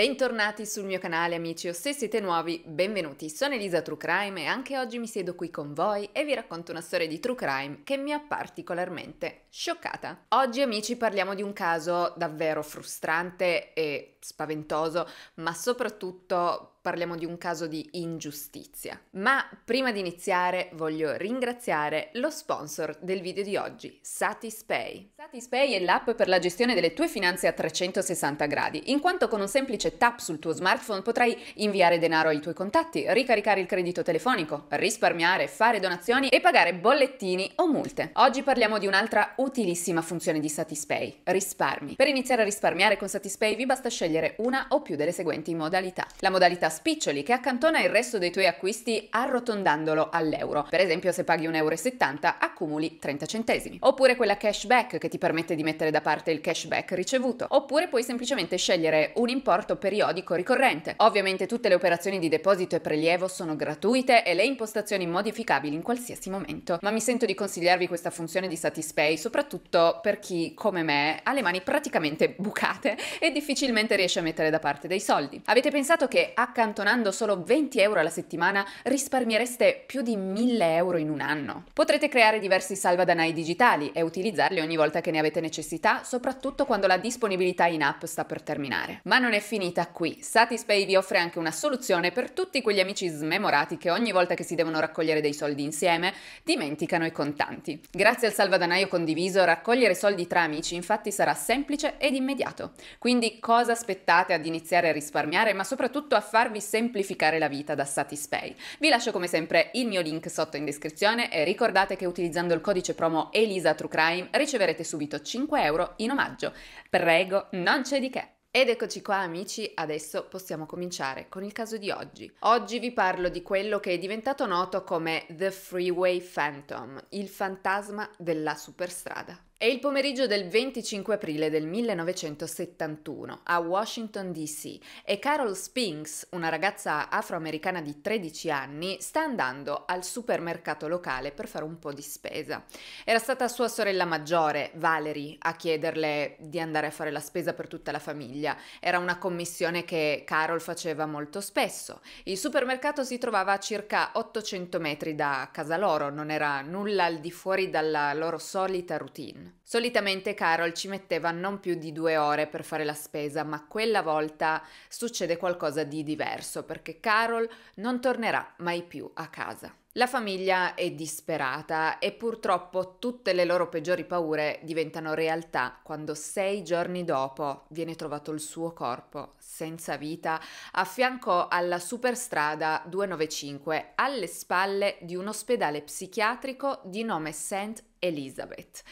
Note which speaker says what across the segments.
Speaker 1: Bentornati sul mio canale amici o se siete nuovi, benvenuti. Sono Elisa True Crime e anche oggi mi siedo qui con voi e vi racconto una storia di True Crime che mi ha particolarmente scioccata. Oggi amici parliamo di un caso davvero frustrante e spaventoso, ma soprattutto parliamo di un caso di ingiustizia. Ma prima di iniziare voglio ringraziare lo sponsor del video di oggi, Satispay. Satispay è l'app per la gestione delle tue finanze a 360 gradi, in quanto con un semplice tap sul tuo smartphone potrai inviare denaro ai tuoi contatti, ricaricare il credito telefonico, risparmiare, fare donazioni e pagare bollettini o multe. Oggi parliamo di un'altra utilissima funzione di Satispay, risparmi. Per iniziare a risparmiare con Satispay vi basta scegliere una o più delle seguenti modalità. La modalità spiccioli che accantona il resto dei tuoi acquisti arrotondandolo all'euro. Per esempio se paghi 1,70 euro accumuli 30 centesimi. Oppure quella cashback che ti permette di mettere da parte il cashback ricevuto. Oppure puoi semplicemente scegliere un importo periodico ricorrente. Ovviamente tutte le operazioni di deposito e prelievo sono gratuite e le impostazioni modificabili in qualsiasi momento. Ma mi sento di consigliarvi questa funzione di Satispay soprattutto per chi, come me, ha le mani praticamente bucate e difficilmente riesce a mettere da parte dei soldi. Avete pensato che H accantonando solo 20 euro alla settimana risparmiereste più di 1000 euro in un anno. Potrete creare diversi salvadanai digitali e utilizzarli ogni volta che ne avete necessità, soprattutto quando la disponibilità in app sta per terminare. Ma non è finita qui. Satispay vi offre anche una soluzione per tutti quegli amici smemorati che ogni volta che si devono raccogliere dei soldi insieme dimenticano i contanti. Grazie al salvadanaio condiviso, raccogliere soldi tra amici infatti sarà semplice ed immediato. Quindi cosa aspettate ad iniziare a risparmiare, ma soprattutto a farvi farvi semplificare la vita da Satispay. Vi lascio come sempre il mio link sotto in descrizione e ricordate che utilizzando il codice promo ELISATRUCRIME riceverete subito 5 euro in omaggio. Prego, non c'è di che! Ed eccoci qua amici, adesso possiamo cominciare con il caso di oggi. Oggi vi parlo di quello che è diventato noto come The Freeway Phantom, il fantasma della superstrada. È il pomeriggio del 25 aprile del 1971 a Washington DC e Carol Spinks, una ragazza afroamericana di 13 anni, sta andando al supermercato locale per fare un po' di spesa. Era stata sua sorella maggiore, Valerie, a chiederle di andare a fare la spesa per tutta la famiglia. Era una commissione che Carol faceva molto spesso. Il supermercato si trovava a circa 800 metri da casa loro, non era nulla al di fuori dalla loro solita routine. Solitamente Carol ci metteva non più di due ore per fare la spesa, ma quella volta succede qualcosa di diverso perché Carol non tornerà mai più a casa. La famiglia è disperata e purtroppo tutte le loro peggiori paure diventano realtà quando sei giorni dopo viene trovato il suo corpo, senza vita, a fianco alla superstrada 295, alle spalle di un ospedale psichiatrico di nome St. Elizabeth.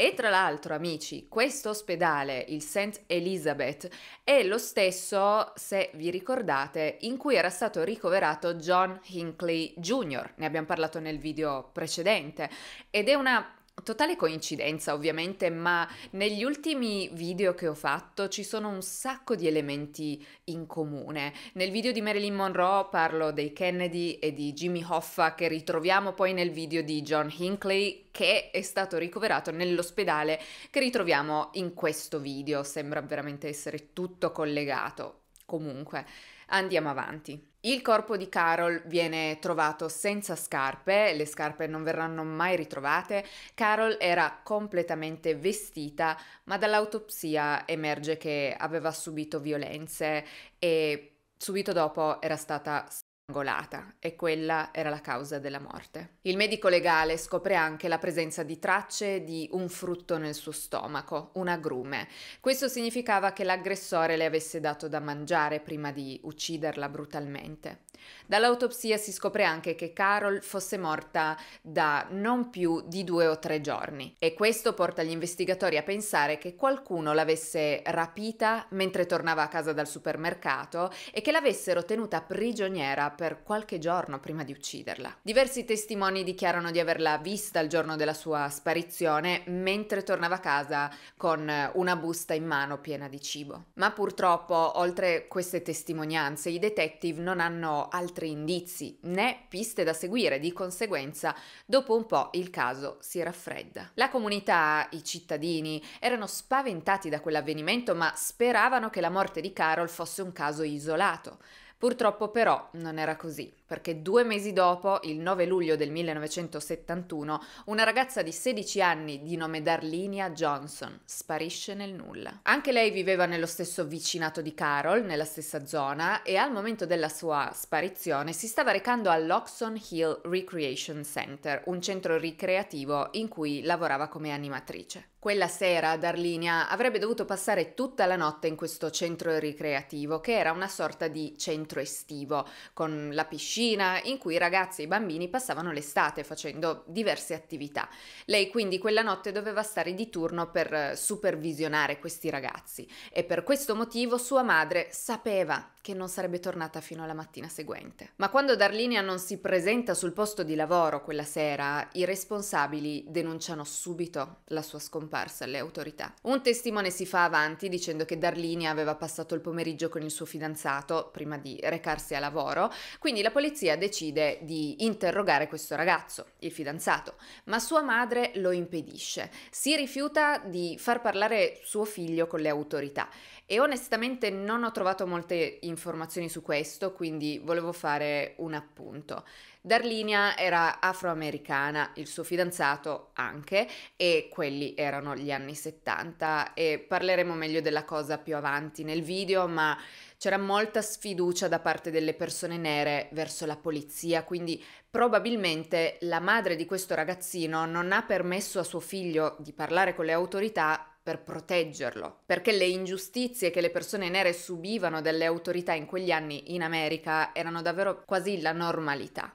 Speaker 1: E tra l'altro, amici, questo ospedale, il St. Elizabeth, è lo stesso, se vi ricordate, in cui era stato ricoverato John Hinckley Jr. Ne abbiamo parlato nel video precedente ed è una Totale coincidenza ovviamente, ma negli ultimi video che ho fatto ci sono un sacco di elementi in comune. Nel video di Marilyn Monroe parlo dei Kennedy e di Jimmy Hoffa che ritroviamo poi nel video di John Hinckley che è stato ricoverato nell'ospedale che ritroviamo in questo video. Sembra veramente essere tutto collegato. Comunque, andiamo avanti. Il corpo di Carol viene trovato senza scarpe, le scarpe non verranno mai ritrovate. Carol era completamente vestita, ma dall'autopsia emerge che aveva subito violenze e subito dopo era stata angolata e quella era la causa della morte. Il medico legale scopre anche la presenza di tracce di un frutto nel suo stomaco, un agrume. Questo significava che l'aggressore le avesse dato da mangiare prima di ucciderla brutalmente. Dall'autopsia si scopre anche che Carol fosse morta da non più di due o tre giorni e questo porta gli investigatori a pensare che qualcuno l'avesse rapita mentre tornava a casa dal supermercato e che l'avessero tenuta prigioniera per qualche giorno prima di ucciderla. Diversi testimoni dichiarano di averla vista il giorno della sua sparizione mentre tornava a casa con una busta in mano piena di cibo. Ma purtroppo, oltre queste testimonianze, i detective non hanno altri indizi né piste da seguire, di conseguenza dopo un po' il caso si raffredda. La comunità, i cittadini, erano spaventati da quell'avvenimento ma speravano che la morte di Carol fosse un caso isolato. Purtroppo però non era così perché due mesi dopo, il 9 luglio del 1971, una ragazza di 16 anni di nome Darlinia Johnson sparisce nel nulla. Anche lei viveva nello stesso vicinato di Carol, nella stessa zona, e al momento della sua sparizione si stava recando all'Oxon Hill Recreation Center, un centro ricreativo in cui lavorava come animatrice. Quella sera Darlinia avrebbe dovuto passare tutta la notte in questo centro ricreativo, che era una sorta di centro estivo, con la piscina piscina in cui i ragazzi e i bambini passavano l'estate facendo diverse attività. Lei quindi quella notte doveva stare di turno per eh, supervisionare questi ragazzi e per questo motivo sua madre sapeva che non sarebbe tornata fino alla mattina seguente. Ma quando Darlinia non si presenta sul posto di lavoro quella sera, i responsabili denunciano subito la sua scomparsa alle autorità. Un testimone si fa avanti dicendo che Darlinia aveva passato il pomeriggio con il suo fidanzato prima di recarsi a lavoro, quindi la polizia decide di interrogare questo ragazzo, il fidanzato, ma sua madre lo impedisce. Si rifiuta di far parlare suo figlio con le autorità e onestamente non ho trovato molte informazioni informazioni su questo, quindi volevo fare un appunto. Darlinia era afroamericana, il suo fidanzato anche, e quelli erano gli anni 70 e parleremo meglio della cosa più avanti nel video, ma c'era molta sfiducia da parte delle persone nere verso la polizia, quindi probabilmente la madre di questo ragazzino non ha permesso a suo figlio di parlare con le autorità per proteggerlo, perché le ingiustizie che le persone nere subivano dalle autorità in quegli anni in America erano davvero quasi la normalità.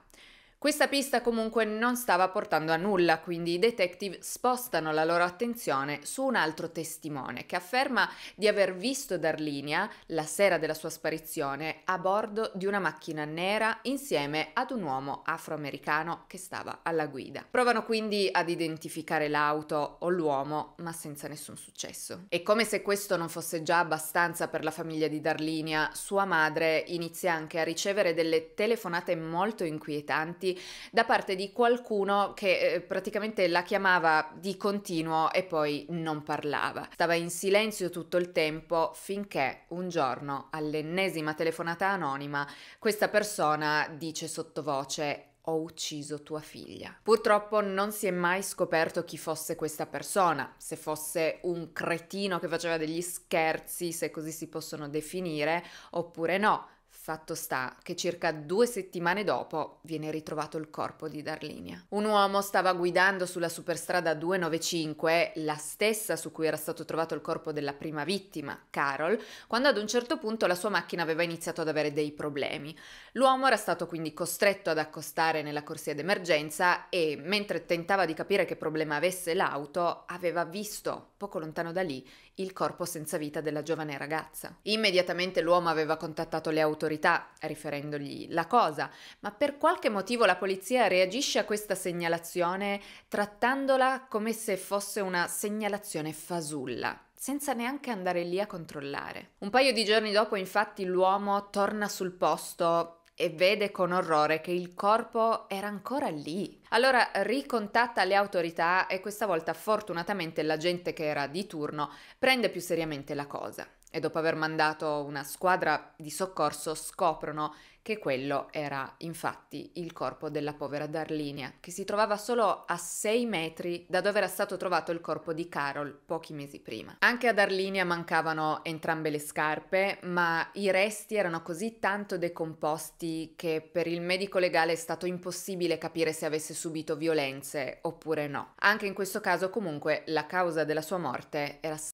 Speaker 1: Questa pista comunque non stava portando a nulla, quindi i detective spostano la loro attenzione su un altro testimone che afferma di aver visto Darlinia la sera della sua sparizione a bordo di una macchina nera insieme ad un uomo afroamericano che stava alla guida. Provano quindi ad identificare l'auto o l'uomo, ma senza nessun successo. E come se questo non fosse già abbastanza per la famiglia di Darlinia, sua madre inizia anche a ricevere delle telefonate molto inquietanti da parte di qualcuno che eh, praticamente la chiamava di continuo e poi non parlava. Stava in silenzio tutto il tempo finché un giorno, all'ennesima telefonata anonima, questa persona dice sottovoce ho ucciso tua figlia. Purtroppo non si è mai scoperto chi fosse questa persona, se fosse un cretino che faceva degli scherzi, se così si possono definire, oppure no. Fatto sta che circa due settimane dopo viene ritrovato il corpo di Darlinia. Un uomo stava guidando sulla superstrada 295, la stessa su cui era stato trovato il corpo della prima vittima, Carol, quando ad un certo punto la sua macchina aveva iniziato ad avere dei problemi. L'uomo era stato quindi costretto ad accostare nella corsia d'emergenza e, mentre tentava di capire che problema avesse l'auto, aveva visto, poco lontano da lì, il corpo senza vita della giovane ragazza. Immediatamente l'uomo aveva contattato le autorità, riferendogli la cosa, ma per qualche motivo la polizia reagisce a questa segnalazione trattandola come se fosse una segnalazione fasulla senza neanche andare lì a controllare. Un paio di giorni dopo, infatti, l'uomo torna sul posto e vede con orrore che il corpo era ancora lì. Allora ricontatta le autorità e questa volta fortunatamente l'agente che era di turno prende più seriamente la cosa e dopo aver mandato una squadra di soccorso scoprono che quello era infatti il corpo della povera Darlinia, che si trovava solo a 6 metri da dove era stato trovato il corpo di Carol pochi mesi prima. Anche a Darlinia mancavano entrambe le scarpe, ma i resti erano così tanto decomposti che per il medico legale è stato impossibile capire se avesse subito violenze oppure no. Anche in questo caso comunque la causa della sua morte era stata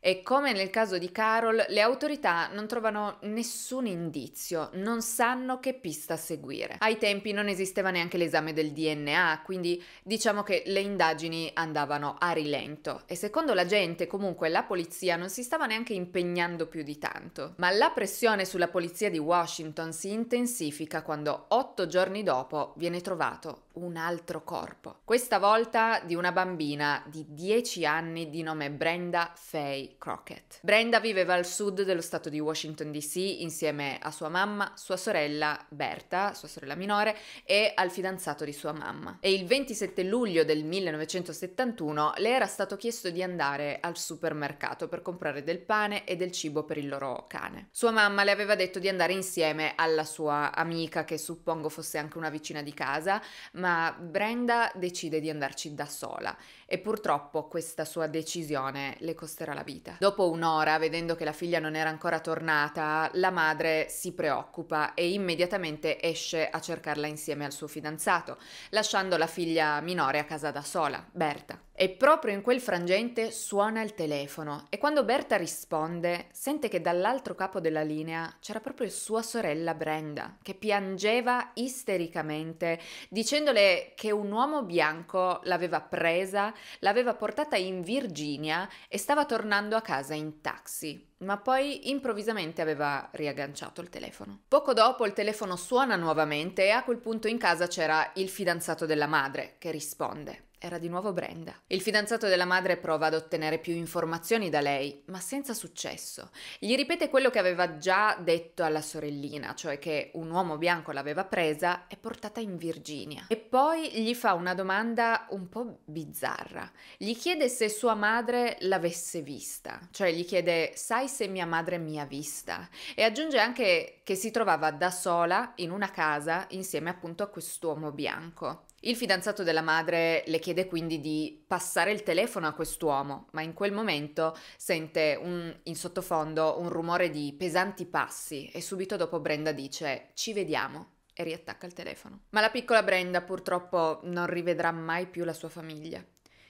Speaker 1: e come nel caso di Carol, le autorità non trovano nessun indizio, non sanno che pista seguire. Ai tempi non esisteva neanche l'esame del DNA, quindi diciamo che le indagini andavano a rilento e secondo la gente comunque la polizia non si stava neanche impegnando più di tanto. Ma la pressione sulla polizia di Washington si intensifica quando otto giorni dopo viene trovato un altro corpo. Questa volta di una bambina di 10 anni di nome Brenda Faye Crockett. Brenda viveva al sud dello stato di Washington DC insieme a sua mamma, sua sorella Berta, sua sorella minore, e al fidanzato di sua mamma. E il 27 luglio del 1971 le era stato chiesto di andare al supermercato per comprare del pane e del cibo per il loro cane. Sua mamma le aveva detto di andare insieme alla sua amica che suppongo fosse anche una vicina di casa, ma ma Brenda decide di andarci da sola e purtroppo questa sua decisione le costerà la vita. Dopo un'ora, vedendo che la figlia non era ancora tornata, la madre si preoccupa e immediatamente esce a cercarla insieme al suo fidanzato, lasciando la figlia minore a casa da sola, Berta. E proprio in quel frangente suona il telefono e quando Berta risponde sente che dall'altro capo della linea c'era proprio sua sorella Brenda che piangeva istericamente dicendole che un uomo bianco l'aveva presa, l'aveva portata in Virginia e stava tornando a casa in taxi ma poi improvvisamente aveva riagganciato il telefono. Poco dopo il telefono suona nuovamente e a quel punto in casa c'era il fidanzato della madre che risponde era di nuovo Brenda. Il fidanzato della madre prova ad ottenere più informazioni da lei, ma senza successo. Gli ripete quello che aveva già detto alla sorellina, cioè che un uomo bianco l'aveva presa e portata in Virginia. E poi gli fa una domanda un po' bizzarra. Gli chiede se sua madre l'avesse vista, cioè gli chiede sai se mia madre mi ha vista e aggiunge anche che si trovava da sola in una casa insieme appunto a quest'uomo bianco. Il fidanzato della madre le chiede quindi di passare il telefono a quest'uomo, ma in quel momento sente un, in sottofondo un rumore di pesanti passi e subito dopo Brenda dice ci vediamo e riattacca il telefono. Ma la piccola Brenda purtroppo non rivedrà mai più la sua famiglia.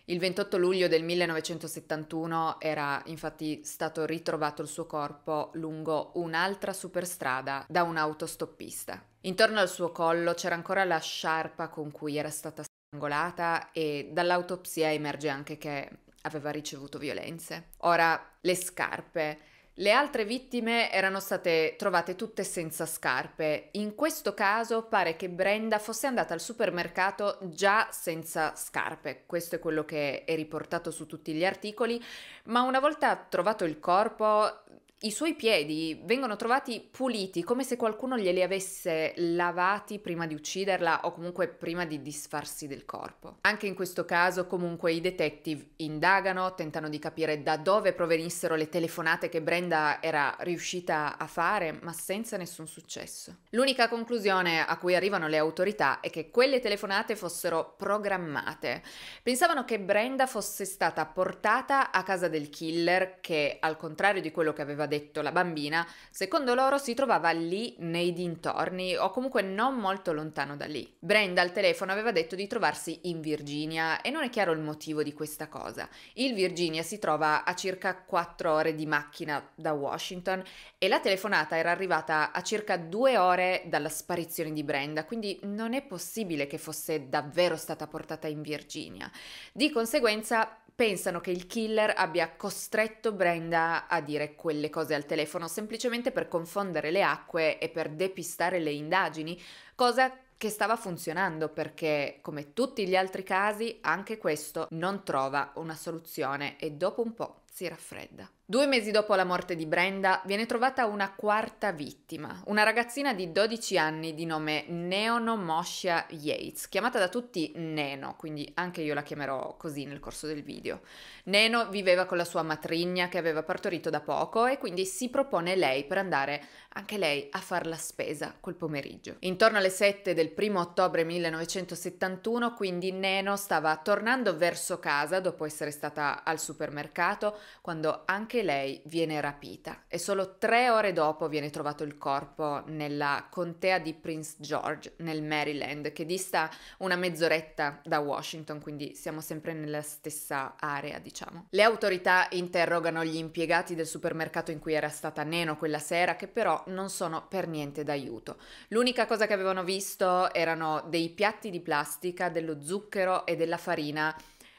Speaker 1: Il 28 luglio del 1971 era infatti stato ritrovato il suo corpo lungo un'altra superstrada da un autostoppista. Intorno al suo collo c'era ancora la sciarpa con cui era stata strangolata e dall'autopsia emerge anche che aveva ricevuto violenze. Ora, le scarpe le altre vittime erano state trovate tutte senza scarpe. In questo caso pare che Brenda fosse andata al supermercato già senza scarpe. Questo è quello che è riportato su tutti gli articoli, ma una volta trovato il corpo i suoi piedi vengono trovati puliti come se qualcuno glieli avesse lavati prima di ucciderla o comunque prima di disfarsi del corpo. Anche in questo caso comunque i detective indagano, tentano di capire da dove provenissero le telefonate che Brenda era riuscita a fare, ma senza nessun successo. L'unica conclusione a cui arrivano le autorità è che quelle telefonate fossero programmate. Pensavano che Brenda fosse stata portata a casa del killer che, al contrario di quello che aveva detto, detto la bambina, secondo loro si trovava lì nei dintorni o comunque non molto lontano da lì. Brenda al telefono aveva detto di trovarsi in Virginia e non è chiaro il motivo di questa cosa. Il Virginia si trova a circa 4 ore di macchina da Washington e la telefonata era arrivata a circa 2 ore dalla sparizione di Brenda, quindi non è possibile che fosse davvero stata portata in Virginia. Di conseguenza pensano che il killer abbia costretto Brenda a dire quelle cose al telefono semplicemente per confondere le acque e per depistare le indagini, cosa che stava funzionando perché, come tutti gli altri casi, anche questo non trova una soluzione e dopo un po' si raffredda. Due mesi dopo la morte di Brenda viene trovata una quarta vittima, una ragazzina di 12 anni di nome Neono Moshia Yates, chiamata da tutti Neno, quindi anche io la chiamerò così nel corso del video. Neno viveva con la sua matrigna che aveva partorito da poco e quindi si propone lei per andare anche lei a far la spesa quel pomeriggio. Intorno alle 7 del 1 ottobre 1971 quindi Neno stava tornando verso casa dopo essere stata al supermercato quando anche anche lei viene rapita e solo tre ore dopo viene trovato il corpo nella contea di Prince George nel Maryland che dista una mezz'oretta da Washington, quindi siamo sempre nella stessa area diciamo. Le autorità interrogano gli impiegati del supermercato in cui era stata Neno quella sera che però non sono per niente d'aiuto. L'unica cosa che avevano visto erano dei piatti di plastica, dello zucchero e della farina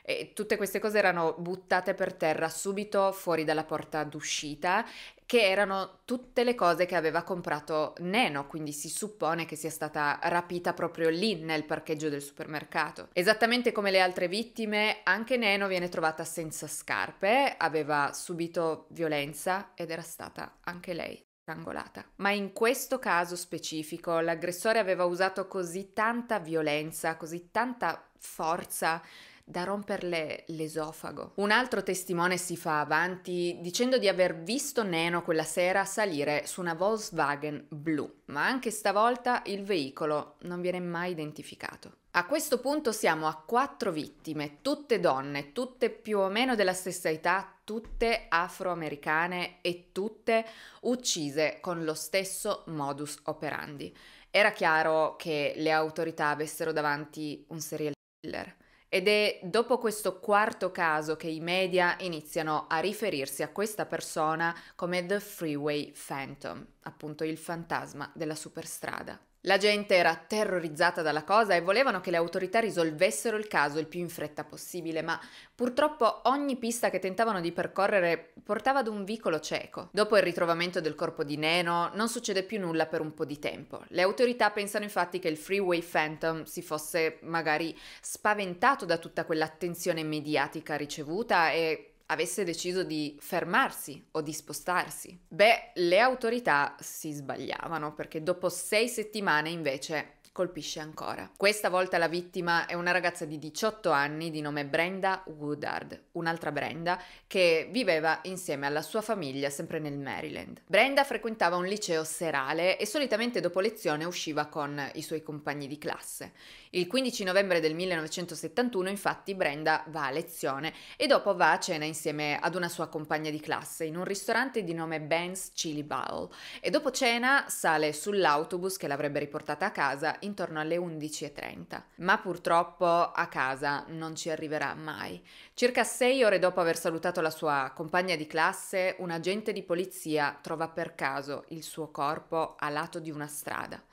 Speaker 1: e tutte queste cose erano buttate per terra subito fuori dalla porta d'uscita che erano tutte le cose che aveva comprato Neno, quindi si suppone che sia stata rapita proprio lì nel parcheggio del supermercato. Esattamente come le altre vittime, anche Neno viene trovata senza scarpe, aveva subito violenza ed era stata anche lei strangolata. Ma in questo caso specifico l'aggressore aveva usato così tanta violenza, così tanta forza da romperle l'esofago. Un altro testimone si fa avanti dicendo di aver visto Neno quella sera salire su una Volkswagen blu, ma anche stavolta il veicolo non viene mai identificato. A questo punto siamo a quattro vittime, tutte donne, tutte più o meno della stessa età, tutte afroamericane e tutte uccise con lo stesso modus operandi. Era chiaro che le autorità avessero davanti un serial killer. Ed è dopo questo quarto caso che i media iniziano a riferirsi a questa persona come The Freeway Phantom, appunto il fantasma della superstrada. La gente era terrorizzata dalla cosa e volevano che le autorità risolvessero il caso il più in fretta possibile, ma purtroppo ogni pista che tentavano di percorrere portava ad un vicolo cieco. Dopo il ritrovamento del corpo di Neno non succede più nulla per un po' di tempo. Le autorità pensano infatti che il Freeway Phantom si fosse magari spaventato da tutta quell'attenzione mediatica ricevuta e avesse deciso di fermarsi o di spostarsi. Beh, le autorità si sbagliavano perché dopo sei settimane invece colpisce ancora. Questa volta la vittima è una ragazza di 18 anni di nome Brenda Woodard, un'altra Brenda che viveva insieme alla sua famiglia sempre nel Maryland. Brenda frequentava un liceo serale e solitamente dopo lezione usciva con i suoi compagni di classe. Il 15 novembre del 1971 infatti Brenda va a lezione e dopo va a cena insieme ad una sua compagna di classe in un ristorante di nome Ben's Chili Bowl e dopo cena sale sull'autobus che l'avrebbe riportata a casa intorno alle 11.30. Ma purtroppo a casa non ci arriverà mai. Circa sei ore dopo aver salutato la sua compagna di classe, un agente di polizia trova per caso il suo corpo a lato di una strada.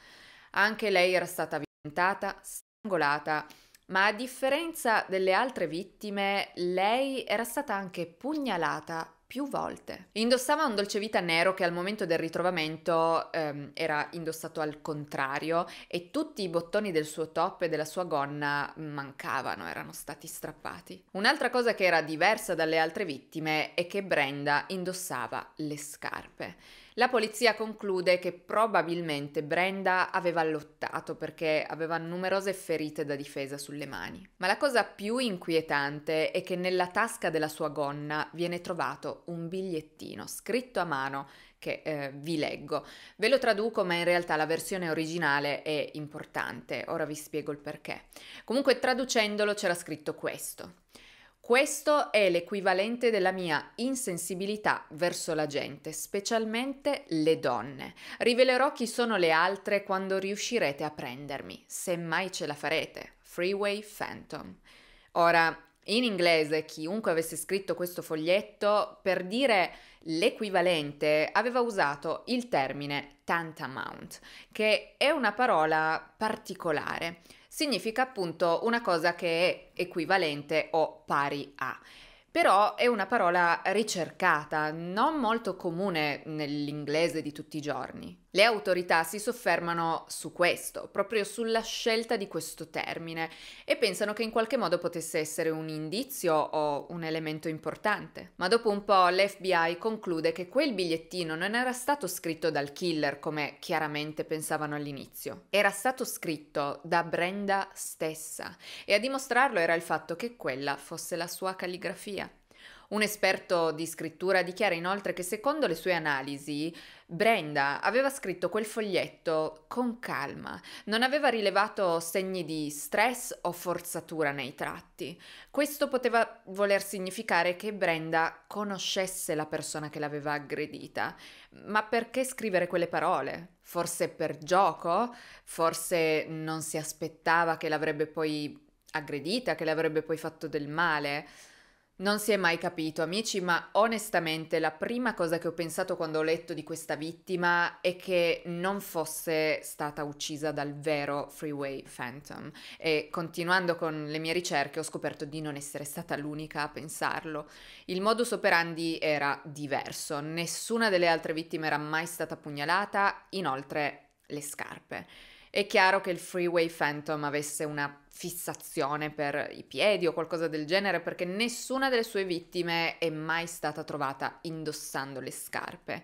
Speaker 1: Anche lei era stata violentata, strangolata, ma a differenza delle altre vittime, lei era stata anche pugnalata più volte. Indossava un dolce vita nero che al momento del ritrovamento ehm, era indossato al contrario e tutti i bottoni del suo top e della sua gonna mancavano, erano stati strappati. Un'altra cosa che era diversa dalle altre vittime è che Brenda indossava le scarpe. La polizia conclude che probabilmente Brenda aveva lottato perché aveva numerose ferite da difesa sulle mani. Ma la cosa più inquietante è che nella tasca della sua gonna viene trovato un bigliettino scritto a mano che eh, vi leggo. Ve lo traduco, ma in realtà la versione originale è importante, ora vi spiego il perché. Comunque traducendolo c'era scritto questo. Questo è l'equivalente della mia insensibilità verso la gente, specialmente le donne. Rivelerò chi sono le altre quando riuscirete a prendermi, se mai ce la farete. Freeway Phantom. Ora, in inglese, chiunque avesse scritto questo foglietto, per dire l'equivalente, aveva usato il termine tantamount, che è una parola particolare significa appunto una cosa che è equivalente o pari a. Però è una parola ricercata, non molto comune nell'inglese di tutti i giorni. Le autorità si soffermano su questo, proprio sulla scelta di questo termine, e pensano che in qualche modo potesse essere un indizio o un elemento importante. Ma dopo un po' l'FBI conclude che quel bigliettino non era stato scritto dal killer come chiaramente pensavano all'inizio. Era stato scritto da Brenda stessa e a dimostrarlo era il fatto che quella fosse la sua calligrafia. Un esperto di scrittura dichiara inoltre che secondo le sue analisi Brenda aveva scritto quel foglietto con calma, non aveva rilevato segni di stress o forzatura nei tratti. Questo poteva voler significare che Brenda conoscesse la persona che l'aveva aggredita, ma perché scrivere quelle parole? Forse per gioco? Forse non si aspettava che l'avrebbe poi aggredita, che le avrebbe poi fatto del male. Non si è mai capito, amici, ma onestamente la prima cosa che ho pensato quando ho letto di questa vittima è che non fosse stata uccisa dal vero Freeway Phantom e continuando con le mie ricerche ho scoperto di non essere stata l'unica a pensarlo. Il modus operandi era diverso, nessuna delle altre vittime era mai stata pugnalata, inoltre le scarpe. È chiaro che il Freeway Phantom avesse una fissazione per i piedi o qualcosa del genere perché nessuna delle sue vittime è mai stata trovata indossando le scarpe.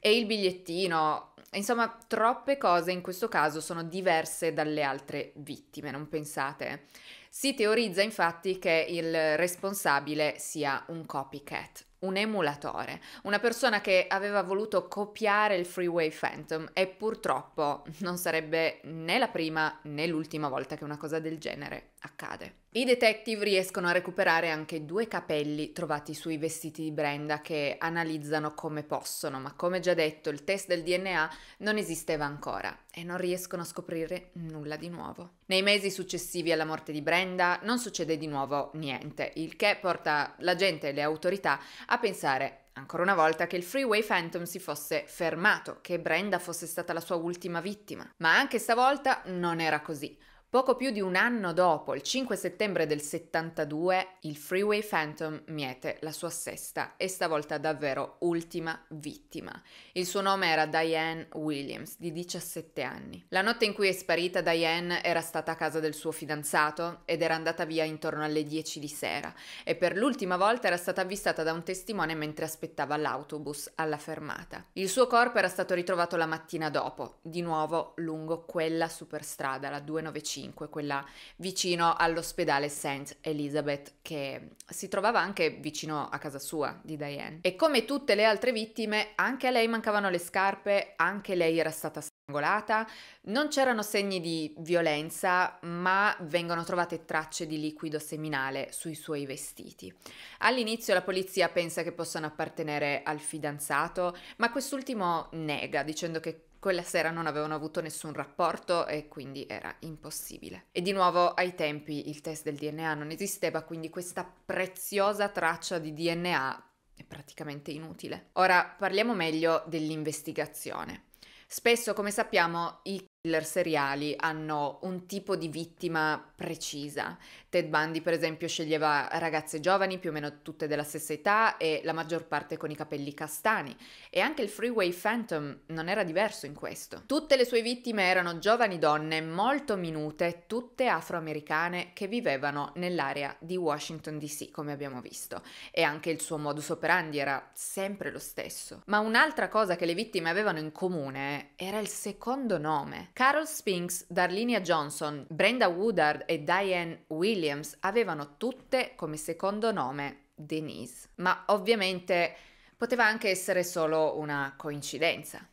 Speaker 1: E il bigliettino, insomma, troppe cose in questo caso sono diverse dalle altre vittime, non pensate? Si teorizza infatti che il responsabile sia un copycat, un emulatore, una persona che aveva voluto copiare il Freeway Phantom e purtroppo non sarebbe né la prima né l'ultima volta che una cosa del genere accade. I detective riescono a recuperare anche due capelli trovati sui vestiti di Brenda che analizzano come possono, ma come già detto il test del DNA non esisteva ancora e non riescono a scoprire nulla di nuovo. Nei mesi successivi alla morte di Brenda non succede di nuovo niente, il che porta la gente e le autorità a pensare ancora una volta che il Freeway Phantom si fosse fermato, che Brenda fosse stata la sua ultima vittima. Ma anche stavolta non era così. Poco più di un anno dopo, il 5 settembre del 72, il Freeway Phantom miete la sua sesta e stavolta davvero ultima vittima. Il suo nome era Diane Williams, di 17 anni. La notte in cui è sparita Diane era stata a casa del suo fidanzato ed era andata via intorno alle 10 di sera e per l'ultima volta era stata avvistata da un testimone mentre aspettava l'autobus alla fermata. Il suo corpo era stato ritrovato la mattina dopo, di nuovo lungo quella superstrada, la 295 5, quella vicino all'ospedale St. Elizabeth, che si trovava anche vicino a casa sua di Diane. E come tutte le altre vittime, anche a lei mancavano le scarpe, anche lei era stata strangolata, non c'erano segni di violenza, ma vengono trovate tracce di liquido seminale sui suoi vestiti. All'inizio la polizia pensa che possano appartenere al fidanzato, ma quest'ultimo nega, dicendo che quella sera non avevano avuto nessun rapporto e quindi era impossibile. E di nuovo ai tempi il test del DNA non esisteva, quindi questa preziosa traccia di DNA è praticamente inutile. Ora parliamo meglio dell'investigazione. Spesso, come sappiamo, i killer seriali hanno un tipo di vittima precisa. Ted Bundy, per esempio, sceglieva ragazze giovani, più o meno tutte della stessa età e la maggior parte con i capelli castani. E anche il Freeway Phantom non era diverso in questo. Tutte le sue vittime erano giovani donne molto minute, tutte afroamericane che vivevano nell'area di Washington DC, come abbiamo visto. E anche il suo modus operandi era sempre lo stesso. Ma un'altra cosa che le vittime avevano in comune era il secondo nome. Carol Spinks, Darlinia Johnson, Brenda Woodard e Diane Williams avevano tutte come secondo nome Denise, ma ovviamente poteva anche essere solo una coincidenza.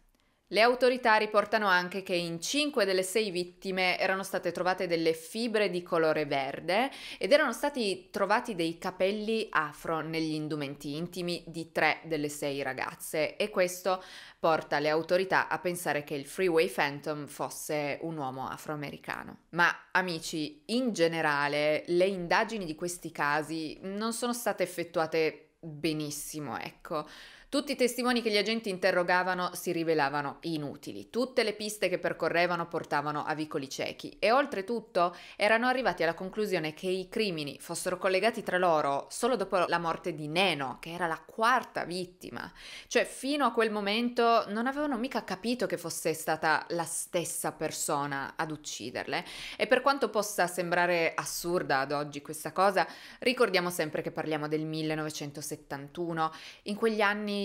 Speaker 1: Le autorità riportano anche che in 5 delle 6 vittime erano state trovate delle fibre di colore verde ed erano stati trovati dei capelli afro negli indumenti intimi di 3 delle 6 ragazze e questo porta le autorità a pensare che il Freeway Phantom fosse un uomo afroamericano. Ma amici, in generale le indagini di questi casi non sono state effettuate benissimo, ecco. Tutti i testimoni che gli agenti interrogavano si rivelavano inutili, tutte le piste che percorrevano portavano a vicoli ciechi e oltretutto erano arrivati alla conclusione che i crimini fossero collegati tra loro solo dopo la morte di Neno, che era la quarta vittima. Cioè fino a quel momento non avevano mica capito che fosse stata la stessa persona ad ucciderle e per quanto possa sembrare assurda ad oggi questa cosa, ricordiamo sempre che parliamo del 1971, in quegli anni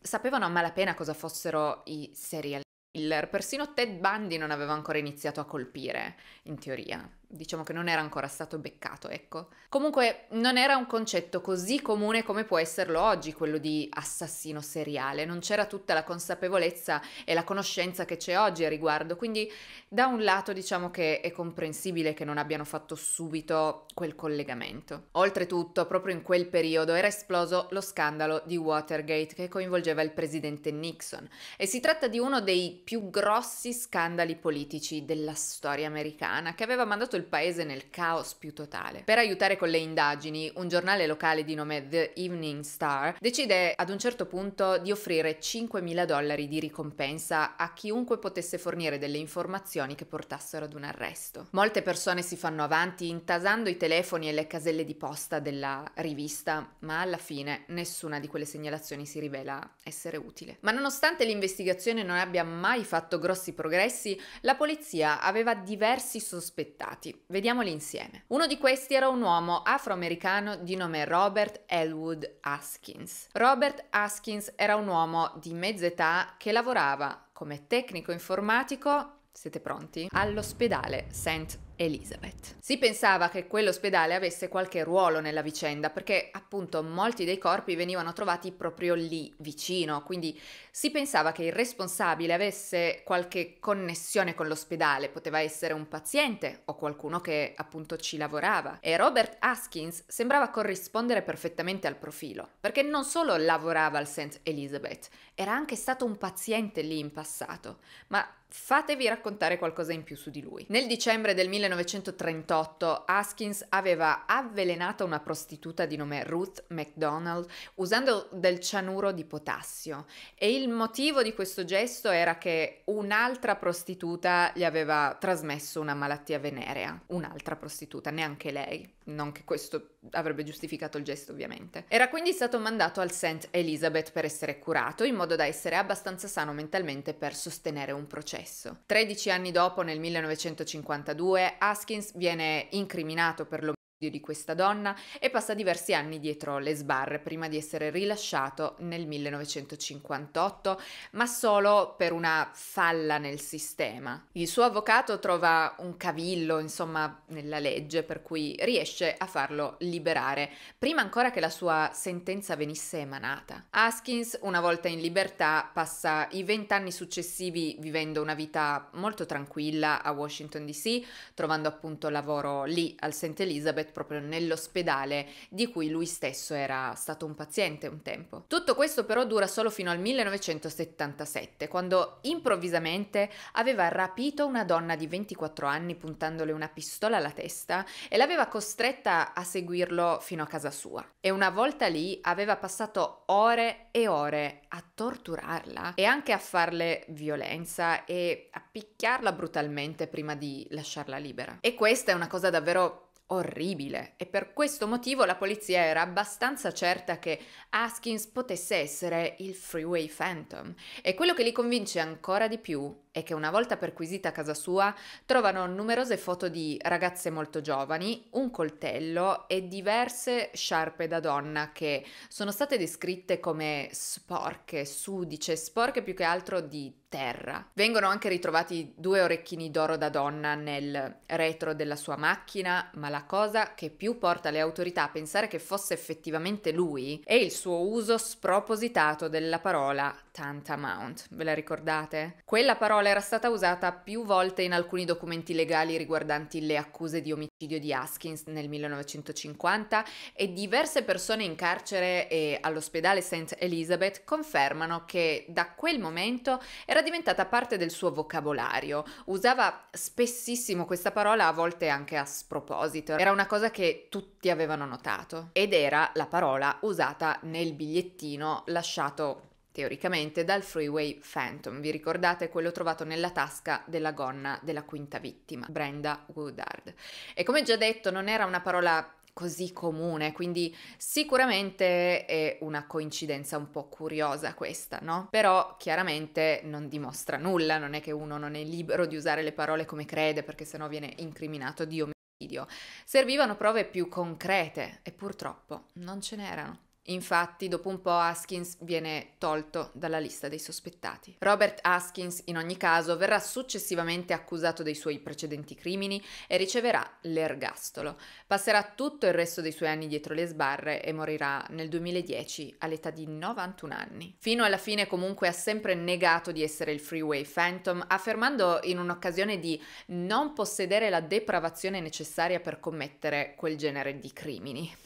Speaker 1: sapevano a malapena cosa fossero i serial killer, persino Ted Bundy non aveva ancora iniziato a colpire, in teoria diciamo che non era ancora stato beccato, ecco. Comunque non era un concetto così comune come può esserlo oggi, quello di assassino seriale, non c'era tutta la consapevolezza e la conoscenza che c'è oggi a riguardo, quindi da un lato diciamo che è comprensibile che non abbiano fatto subito quel collegamento. Oltretutto, proprio in quel periodo era esploso lo scandalo di Watergate che coinvolgeva il presidente Nixon e si tratta di uno dei più grossi scandali politici della storia americana che aveva mandato piuttosto il paese nel caos più totale. Per aiutare con le indagini, un giornale locale di nome The Evening Star decide ad un certo punto di offrire 5.000 dollari di ricompensa a chiunque potesse fornire delle informazioni che portassero ad un arresto. Molte persone si fanno avanti intasando i telefoni e le caselle di posta della rivista, ma alla fine nessuna di quelle segnalazioni si rivela essere utile. Ma nonostante l'investigazione non abbia mai fatto grossi progressi, la polizia aveva diversi sospettati nominati. Vediamoli insieme. Uno di questi era un uomo afroamericano di nome Robert Elwood Haskins. Robert Haskins era un uomo di mezza età che lavorava come tecnico informatico siete pronti? All'ospedale St. Elizabeth. Si pensava che quell'ospedale avesse qualche ruolo nella vicenda perché appunto molti dei corpi venivano trovati proprio lì vicino, quindi si pensava che il responsabile avesse qualche connessione con l'ospedale, poteva essere un paziente o qualcuno che appunto ci lavorava e Robert Haskins sembrava corrispondere perfettamente al profilo, perché non solo lavorava al St. Elizabeth, era anche stato un paziente lì in passato, ma Fatevi raccontare qualcosa in più su di lui. Nel dicembre del 1938 Haskins aveva avvelenato una prostituta di nome Ruth McDonald usando del cianuro di potassio e il motivo di questo gesto era che un'altra prostituta gli aveva trasmesso una malattia venerea. Un'altra prostituta, neanche lei. Non che questo avrebbe giustificato il gesto ovviamente. Era quindi stato mandato al St. Elizabeth per essere curato in modo da essere abbastanza sano mentalmente per sostenere un processo. 13 anni dopo, nel 1952, Haskins viene incriminato per l'omicidio di questa donna e passa diversi anni dietro le sbarre prima di essere rilasciato nel 1958, ma solo per una falla nel sistema. Il suo avvocato trova un cavillo, insomma, nella legge per cui riesce a farlo liberare prima ancora che la sua sentenza venisse emanata. Haskins, una volta in libertà, passa i vent'anni successivi vivendo una vita molto tranquilla a Washington DC, trovando appunto lavoro lì al St. Elizabeth Barrett proprio nell'ospedale di cui lui stesso era stato un paziente un tempo. Tutto questo però dura solo fino al 1977, quando improvvisamente aveva rapito una donna di 24 anni puntandole una pistola alla testa e l'aveva costretta a seguirlo fino a casa sua. E una volta lì aveva passato ore e ore a torturarla e anche a farle violenza e a picchiarla brutalmente prima di lasciarla libera. E questa è una cosa davvero orribile e per questo motivo la polizia era abbastanza certa che Askins potesse essere il Freeway Phantom e quello che li convince ancora di più è che una volta perquisita a casa sua trovano numerose foto di ragazze molto giovani, un coltello e diverse sciarpe da donna che sono state descritte come sporche, sudice, sporche più che altro di terra. Vengono anche ritrovati due orecchini d'oro da donna nel retro della sua macchina, ma la cosa che più porta le autorità a pensare che fosse effettivamente lui è il suo uso spropositato della parola tantamount, ve la ricordate? Quella parola era stata usata più volte in alcuni documenti legali riguardanti le accuse di omicidio di Haskins nel 1950 e diverse persone in carcere e all'ospedale St. Elizabeth confermano che da quel momento era diventata parte del suo vocabolario. Usava spessissimo questa parola, a volte anche a sproposito. Era una cosa che tutti avevano notato ed era la parola usata nel bigliettino lasciato teoricamente dal Freeway Phantom. Vi ricordate quello trovato nella tasca della gonna della quinta vittima, Brenda Woodard. E come già detto, non era una parola così comune, quindi sicuramente è una coincidenza un po' curiosa questa, no? Però chiaramente non dimostra nulla, non è che uno non è libero di usare le parole come crede perché sennò viene incriminato di omicidio. Servivano prove più concrete e purtroppo non ce n'erano. Infatti, dopo un po' Haskins viene tolto dalla lista dei sospettati. Robert Haskins, in ogni caso, verrà successivamente accusato dei suoi precedenti crimini e riceverà l'ergastolo. Passerà tutto il resto dei suoi anni dietro le sbarre e morirà nel 2010 all'età di 91 anni. Fino alla fine, comunque, ha sempre negato di essere il Freeway Phantom, affermando in un'occasione di non possedere la depravazione necessaria per commettere quel genere di crimini.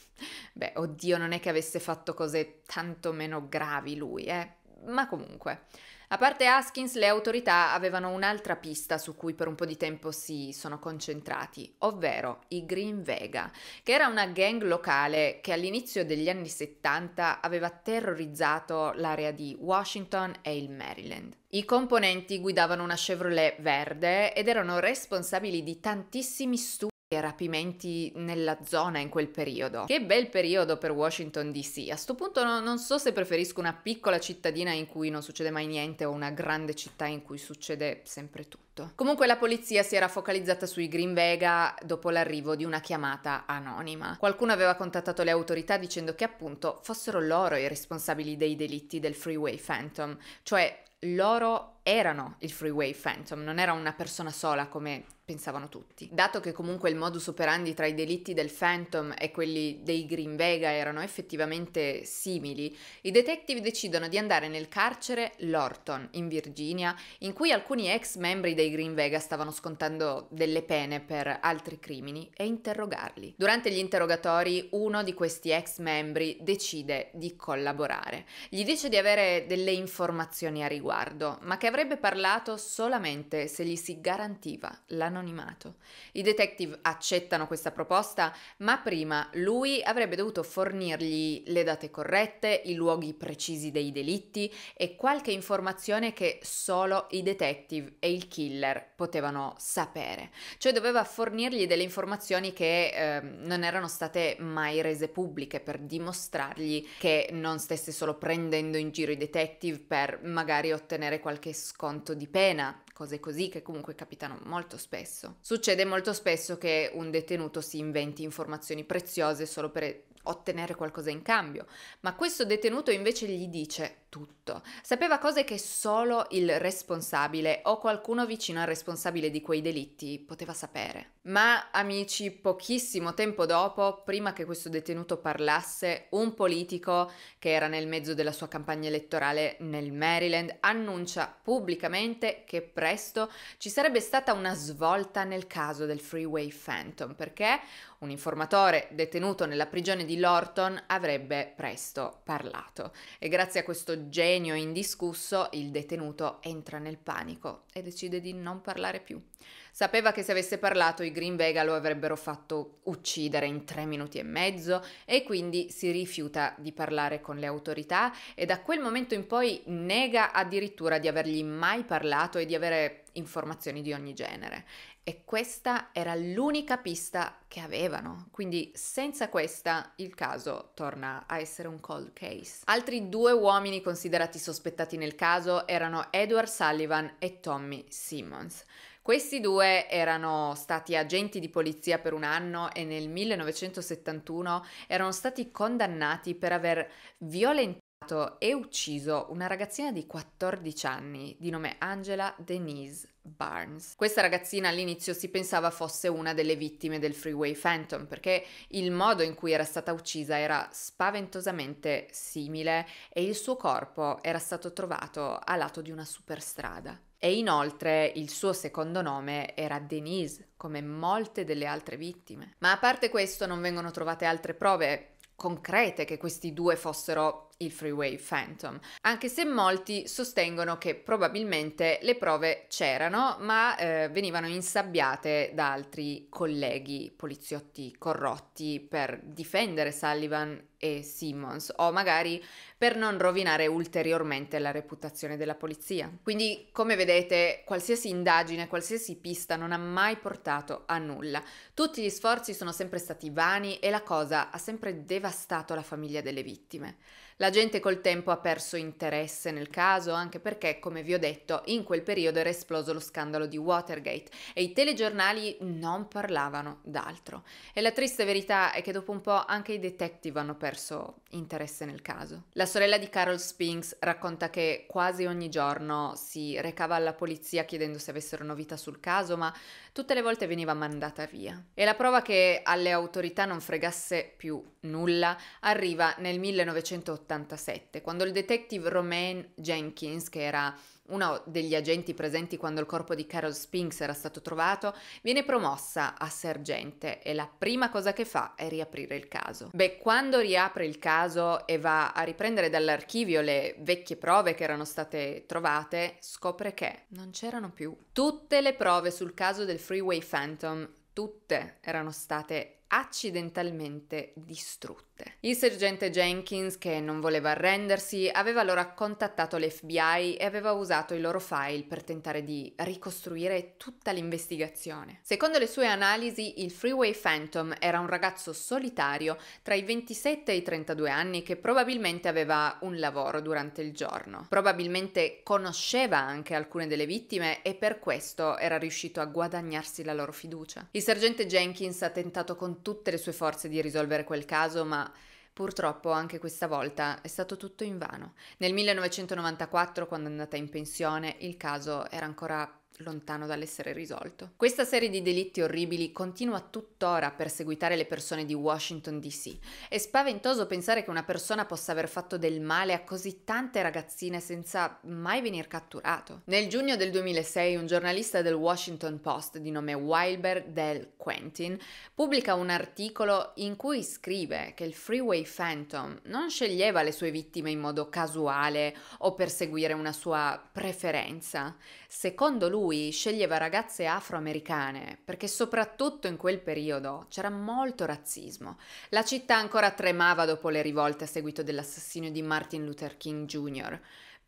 Speaker 1: Beh, oddio, non è che avesse fatto cose tanto meno gravi lui, eh. Ma comunque. A parte Haskins, le autorità avevano un'altra pista su cui per un po' di tempo si sono concentrati, ovvero i Green Vega, che era una gang locale che all'inizio degli anni 70 aveva terrorizzato l'area di Washington e il Maryland. I componenti guidavano una Chevrolet verde ed erano responsabili di tantissimi stupri rapimenti nella zona in quel periodo. Che bel periodo per Washington DC. A sto punto no, non so se preferisco una piccola cittadina in cui non succede mai niente o una grande città in cui succede sempre tutto. Comunque la polizia si era focalizzata sui Green Vega dopo l'arrivo di una chiamata anonima. Qualcuno aveva contattato le autorità dicendo che appunto fossero loro i responsabili dei delitti del Freeway Phantom, cioè loro erano il Freeway Phantom, non era una persona sola come pensavano tutti. Dato che comunque il modus operandi tra i delitti del Phantom e quelli dei Green Vega erano effettivamente simili, i detective decidono di andare nel carcere Lorton, in Virginia, in cui alcuni ex membri dei Green Vega stavano scontando delle pene per altri crimini, e interrogarli. Durante gli interrogatori uno di questi ex membri decide di collaborare. Gli dice di avere delle informazioni a riguardo, ma che avrebbe parlato solamente se gli si garantiva l'anonimato. I detective accettano questa proposta, ma prima lui avrebbe dovuto fornirgli le date corrette, i luoghi precisi dei delitti e qualche informazione che solo i detective e il killer potevano sapere. Cioè doveva fornirgli delle informazioni che eh, non erano state mai rese pubbliche per dimostrargli che non stesse solo prendendo in giro i detective per magari ottenere qualche sconto di pena, cose così che comunque capitano molto spesso. Succede molto spesso che un detenuto si inventi informazioni preziose solo per ottenere qualcosa in cambio, ma questo detenuto invece gli dice tutto. Sapeva cose che solo il responsabile o qualcuno vicino al responsabile di quei delitti poteva sapere. Ma, amici, pochissimo tempo dopo, prima che questo detenuto parlasse, un politico che era nel mezzo della sua campagna elettorale nel Maryland annuncia pubblicamente che presto ci sarebbe stata una svolta nel caso del Freeway Phantom, perché un informatore detenuto nella prigione di Lorton avrebbe presto parlato. E grazie a questo genio indiscusso, il detenuto entra nel panico e decide di non parlare più. Sapeva che se avesse parlato i Green Vega lo avrebbero fatto uccidere in tre minuti e mezzo e quindi si rifiuta di parlare con le autorità e da quel momento in poi nega addirittura di avergli mai parlato e di avere informazioni di ogni genere. E questa era l'unica pista che avevano, quindi senza questa il caso torna a essere un cold case. Altri due uomini considerati sospettati nel caso erano Edward Sullivan e Tommy Simmons. Questi due erano stati agenti di polizia per un anno e nel 1971 erano stati condannati per aver violentato e ucciso una ragazzina di 14 anni di nome Angela Denise Barnes. Questa ragazzina all'inizio si pensava fosse una delle vittime del Freeway Phantom perché il modo in cui era stata uccisa era spaventosamente simile e il suo corpo era stato trovato a lato di una superstrada. E inoltre il suo secondo nome era Denise, come molte delle altre vittime. Ma a parte questo non vengono trovate altre prove concrete che questi due fossero il Freeway Phantom, anche se molti sostengono che probabilmente le prove c'erano, ma eh, venivano insabbiate da altri colleghi poliziotti corrotti per difendere Sullivan e Simmons o magari per non rovinare ulteriormente la reputazione della polizia. Quindi, come vedete, qualsiasi indagine, qualsiasi pista non ha mai portato a nulla. Tutti gli sforzi sono sempre stati vani e la cosa ha sempre devastato la famiglia delle vittime. La gente col tempo ha perso interesse nel caso anche perché, come vi ho detto, in quel periodo era esploso lo scandalo di Watergate e i telegiornali non parlavano d'altro. E la triste verità è che dopo un po' anche i detective hanno perso interesse nel caso. La sorella di Carol Spinks racconta che quasi ogni giorno si recava alla polizia chiedendo se avessero novità sul caso, ma tutte le volte veniva mandata via. E la prova che alle autorità non fregasse più nulla arriva nel 1980 1987, quando il detective Romain Jenkins, che era uno degli agenti presenti quando il corpo di Carol Spinks era stato trovato, viene promossa a sergente e la prima cosa che fa è riaprire il caso. Beh, quando riapre il caso e va a riprendere dall'archivio le vecchie prove che erano state trovate, scopre che non c'erano più. Tutte le prove sul caso del Freeway Phantom, tutte erano state accidentalmente distrutte. Il sergente Jenkins, che non voleva arrendersi, aveva allora contattato l'FBI e aveva usato i loro file per tentare di ricostruire tutta l'investigazione. Secondo le sue analisi, il Freeway Phantom era un ragazzo solitario tra i 27 e i 32 anni che probabilmente aveva un lavoro durante il giorno. Probabilmente conosceva anche alcune delle vittime e per questo era riuscito a guadagnarsi la loro fiducia. Il sergente Jenkins ha tentato con tutte le sue forze di risolvere quel caso, ma Purtroppo anche questa volta è stato tutto invano. Nel 1994, quando è andata in pensione, il caso era ancora lontano dall'essere risolto. Questa serie di delitti orribili continua tuttora a perseguitare le persone di Washington DC. È spaventoso pensare che una persona possa aver fatto del male a così tante ragazzine senza mai venir catturato. Nel giugno del 2006 un giornalista del Washington Post di nome Wilber Del Quentin pubblica un articolo in cui scrive che il Freeway Phantom non sceglieva le sue vittime in modo casuale o per seguire una sua preferenza. Secondo lui sceglieva ragazze afroamericane perché soprattutto in quel periodo c'era molto razzismo. La città ancora tremava dopo le rivolte a seguito dell'assassinio di Martin Luther King Jr.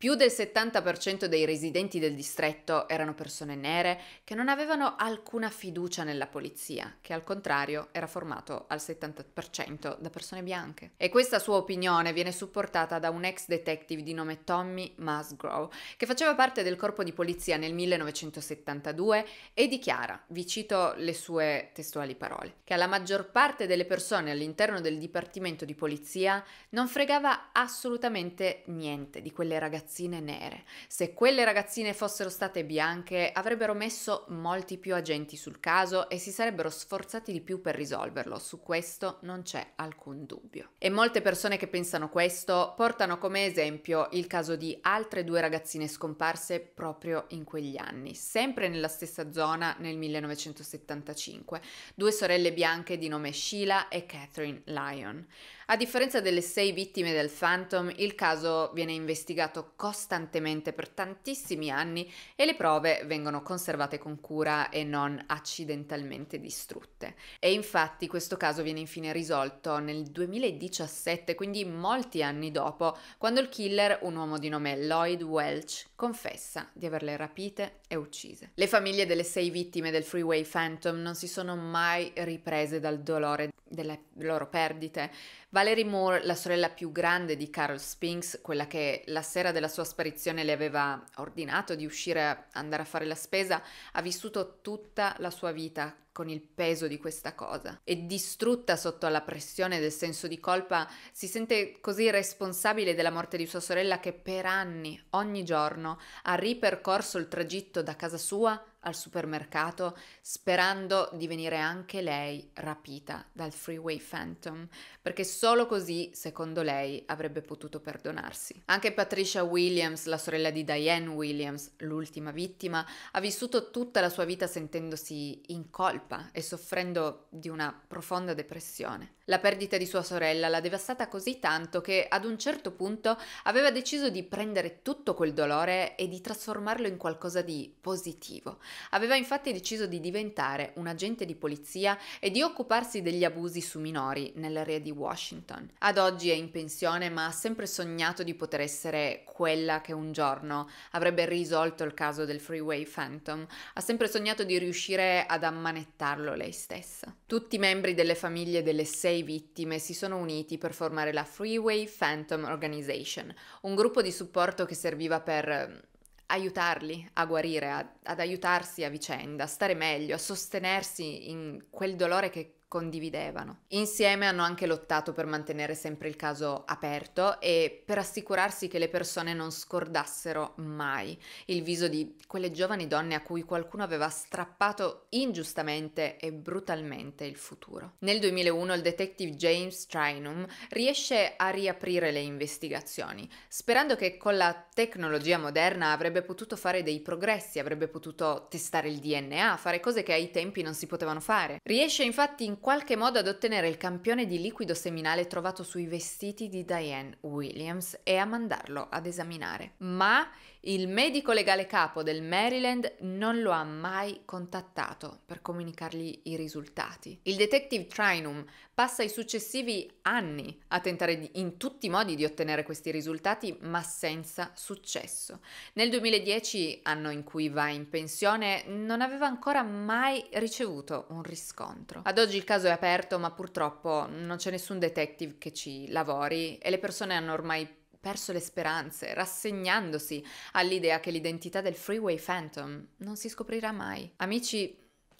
Speaker 1: Più del 70% dei residenti del distretto erano persone nere che non avevano alcuna fiducia nella polizia, che al contrario era formato al 70% da persone bianche. E questa sua opinione viene supportata da un ex detective di nome Tommy Musgrove, che faceva parte del corpo di polizia nel 1972 e dichiara, vi cito le sue testuali parole, che alla maggior parte delle persone all'interno del dipartimento di polizia non fregava assolutamente niente di quelle ragazze ragazzine nere. Se quelle ragazzine fossero state bianche, avrebbero messo molti più agenti sul caso e si sarebbero sforzati di più per risolverlo. Su questo non c'è alcun dubbio. E molte persone che pensano questo portano come esempio il caso di altre due ragazzine scomparse proprio in quegli anni, sempre nella stessa zona nel 1975, due sorelle bianche di nome Sheila e Catherine Lyon. A differenza delle sei vittime del Phantom, il caso viene investigato costantemente per tantissimi anni e le prove vengono conservate con cura e non accidentalmente distrutte. E infatti questo caso viene infine risolto nel 2017, quindi molti anni dopo, quando il killer, un uomo di nome Lloyd Welch, confessa di averle rapite e uccise. Le famiglie delle sei vittime del Freeway Phantom non si sono mai riprese dal dolore delle loro perdite, Valerie Moore, la sorella più grande di Carol Spinks, quella che la sera della sua sparizione le aveva ordinato di uscire a andare a fare la spesa, ha vissuto tutta la sua vita con il peso di questa cosa e distrutta sotto la pressione del senso di colpa, si sente così responsabile della morte di sua sorella che per anni, ogni giorno, ha ripercorso il tragitto da casa sua al supermercato sperando di venire anche lei rapita dal Freeway Phantom, perché solo così, secondo lei, avrebbe potuto perdonarsi. Anche Patricia Williams, la sorella di Diane Williams, l'ultima vittima, ha vissuto tutta la sua vita sentendosi in colpa colpa e soffrendo di una profonda depressione. La perdita di sua sorella l'ha devastata così tanto che ad un certo punto aveva deciso di prendere tutto quel dolore e di trasformarlo in qualcosa di positivo. Aveva infatti deciso di diventare un agente di polizia e di occuparsi degli abusi su minori nell'area di Washington. Ad oggi è in pensione ma ha sempre sognato di poter essere quella che un giorno avrebbe risolto il caso del Freeway Phantom. Ha sempre sognato di riuscire ad ammanettarlo lei stessa. Tutti i membri delle famiglie delle sei 26 vittime si sono uniti per formare la Freeway Phantom Organization, un gruppo di supporto che serviva per ehm, aiutarli a guarire, a, ad aiutarsi a vicenda, a stare meglio, a sostenersi in quel dolore che condividevano. Insieme hanno anche lottato per mantenere sempre il caso aperto e per assicurarsi che le persone non scordassero mai il viso di quelle giovani donne a cui qualcuno aveva strappato ingiustamente e brutalmente il futuro. Nel 2001 il detective James Trinum riesce a riaprire le investigazioni, sperando che con la tecnologia moderna avrebbe potuto fare dei progressi, avrebbe potuto testare il DNA, fare cose che ai tempi non si potevano fare. Riesce infatti in qualche modo ad ottenere il campione di liquido seminale trovato sui vestiti di Diane Williams e a mandarlo ad esaminare. Ma il medico legale capo del Maryland non lo ha mai contattato per comunicargli i risultati. Il detective Trinum passa i successivi anni a tentare in tutti i modi di ottenere questi risultati, ma senza successo. Nel 2010, anno in cui va in pensione, non aveva ancora mai ricevuto un riscontro. Ad oggi il caso è aperto, ma purtroppo non c'è nessun detective che ci lavori e le persone hanno ormai perso le speranze, rassegnandosi all'idea che l'identità del Freeway Phantom non si scoprirà mai. Amici,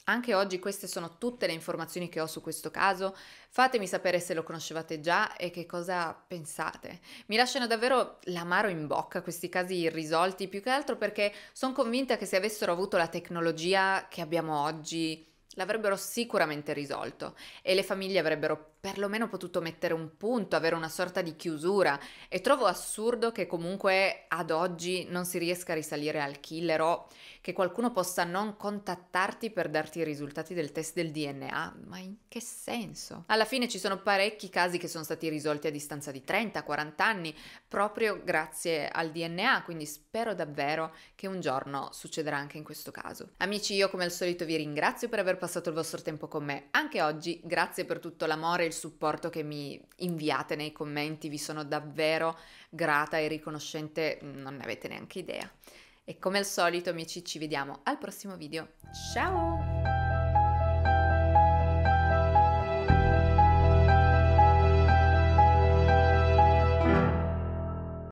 Speaker 1: anche oggi queste sono tutte le informazioni che ho su questo caso. Fatemi sapere se lo conoscevate già e che cosa pensate. Mi lasciano davvero l'amaro in bocca questi casi irrisolti, più che altro perché sono convinta che se avessero avuto la tecnologia che abbiamo oggi, l'avrebbero sicuramente risolto e le famiglie avrebbero perlomeno potuto mettere un punto, avere una sorta di chiusura e trovo assurdo che comunque ad oggi non si riesca a risalire al killer o che qualcuno possa non contattarti per darti i risultati del test del DNA, ma in che senso? Alla fine ci sono parecchi casi che sono stati risolti a distanza di 30-40 anni proprio grazie al DNA, quindi spero davvero che un giorno succederà anche in questo caso. Amici, io come al solito vi ringrazio per aver passato il vostro tempo con me anche oggi, grazie per tutto l'amore, il supporto che mi inviate nei commenti, vi sono davvero grata e riconoscente, non ne avete neanche idea. E come al solito amici ci vediamo al prossimo video, ciao!